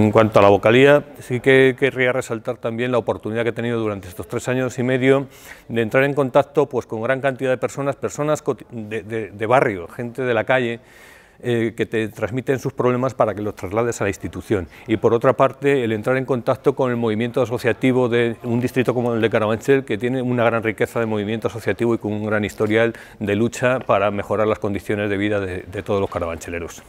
En cuanto a la vocalía, sí que querría resaltar también la oportunidad que he tenido durante estos tres años y medio de entrar en contacto pues, con gran cantidad de personas, personas de, barrio, gente de la calle, eh, que te transmiten sus problemas para que los traslades a la institución. Y por otra parte, el entrar en contacto con el movimiento asociativo de un distrito como el de Carabanchel, que tiene una gran riqueza de movimiento asociativo y con un gran historial de lucha para mejorar las condiciones de vida de todos los carabancheleros.